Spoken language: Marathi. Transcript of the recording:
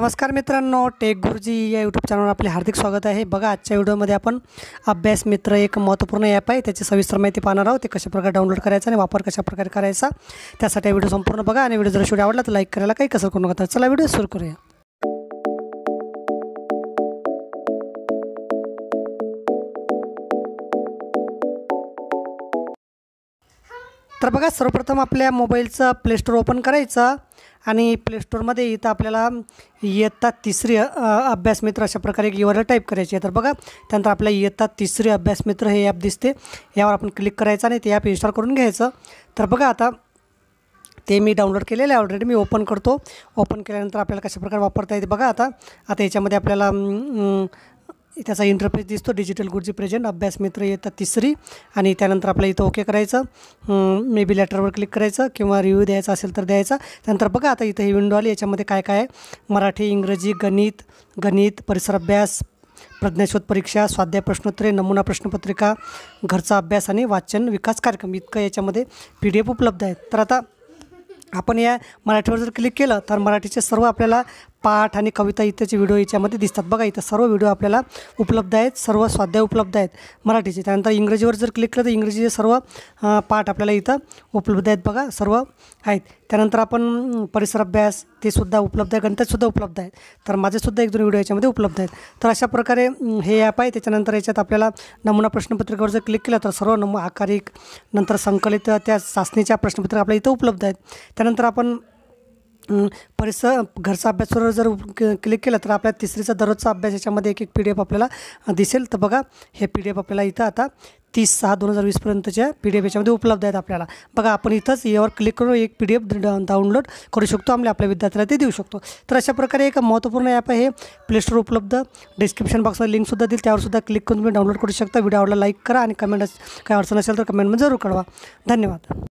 नमस्कार मित्रांनो टेक गुरुजी या यूट्यूब चॅनलवर आपले हार्दिक स्वागत आहे बघा आजच्या व्हिडिओमध्ये आपण अभ्यास मित्र एक महत्त्वपूर्ण ॲप आहे त्याची सविस्तर माहिती पाहणार आहोत ते कशाप्रकारे डाउनलोड करायचा आणि वापर कशाप्रकारे करायचा त्यासाठी व्हिडिओ संपूर्ण बघा आणि व्हिडिओ जर शूट आवडला तर लाईक करायला काही कसं करू नका चला व्हिडिओ सुरू करूया तर बघा सर्वप्रथम आपल्या मोबाईलचा प्लेस्टोर ओपन करायचा आणि प्लेस्टोरमध्ये इथं आपल्याला इयत्ता तिसरी अभ्यास मित्र अशा प्रकारे एक युआरएल टाईप करायची आहे तर बघा त्यानंतर आपल्या इयत्ता तिसरी अभ्यास मित्र हे ॲप दिसते यावर आपण क्लिक करायचं आणि ते ॲप इन्स्टॉल करून घ्यायचं तर बघा आता ते मी डाउनलोड केलेलं आहे ऑलरेडी मी ओपन करतो ओपन केल्यानंतर आपल्याला कशाप्रकारे वापरता येते बघा आता आता याच्यामध्ये आपल्याला त्याचा इंटरफेस दिसतो डिजिटल गुडची प्रेझेंट अभ्यास मित्र येतात तिसरी आणि त्यानंतर आपल्याला इथं ओके करायचं मे बी लॅटरवर क्लिक करायचं किंवा रिव्ह्यू द्यायचा असेल तर द्यायचा त्यानंतर बघा आता इथं ही विंडो आली याच्यामध्ये काय काय आहे मराठी इंग्रजी गणित गणित परिसर अभ्यास प्रज्ञाशोध परीक्षा स्वाध्याय प्रश्नोत्तरे नमुना प्रश्नपत्रिका घरचा अभ्यास आणि वाचन विकास कार्यक्रम इतकं याच्यामध्ये पी डी एफ उपलब्ध आहेत तर आता आपण या मराठीवर जर क्लिक केलं तर मराठीचे सर्व आपल्याला पाठ आणि कविता इत्याचे व्हिडिओ याच्यामध्ये दिसतात बघा इथं सर्व व्हिडिओ आपल्याला उपलब्ध आहेत सर्व स्वाध्याय उपलब्ध आहेत मराठीचे त्यानंतर इंग्रजीवर जर क्लिक केलं तर इंग्रजीचे सर्व पाठ आपल्याला इथं उपलब्ध आहेत बघा सर्व आहेत त्यानंतर आपण परिसर अभ्यास ते सुद्धा उपलब्ध आहे गणितसुद्धा उपलब्ध आहेत तर माझेसुद्धा एक दोन व्हिडिओ याच्यामध्ये उपलब्ध आहेत तर अशा प्रकारे हे ॲप आहे त्याच्यानंतर याच्यात आपल्याला नमुना प्रश्नपत्रिकेवर जर क्लिक केलं तर सर्व नमु आकारिक नंतर संकलित त्या चाचणीच्या प्रश्नपत्रिका आपल्या इथं उपलब्ध आहेत त्यानंतर आपण परिसर घरचा अभ्यासवर जर क्लिक केलं तर आपल्या तिसरीचा दररोजचा अभ्यास याच्यामध्ये एक एक पी डी एफ आपल्याला दिसेल तर बघा हे पी डी एफ आपल्याला इथं आता तीस सहा दोन हजार वीसपर्यंतच्या पी डी एफ याच्यामध्ये उपलब्ध आहेत आपल्याला बघा आपण इथंच यावर क्लिक करून एक पी डी एफ डाउनलोड करू शकतो आम्ही आपल्या विद्यार्थ्याला ते देऊ शकतो तर अशा प्रकारे एक महत्त्वपूर्ण ॲप आहे स्टोर उपलब्ध डिस्क्रिप्शन बॉक्सवर लिंकसुद्धा देईल त्यावरसुद्धा क्लिक करून तुम्ही डाउनलोड करू शकता व्हिडिओ आवडला लाईक करा आणि कमेंट काय अडचण असेल तर कमेंटमध्ये जरूर कळवा धन्यवाद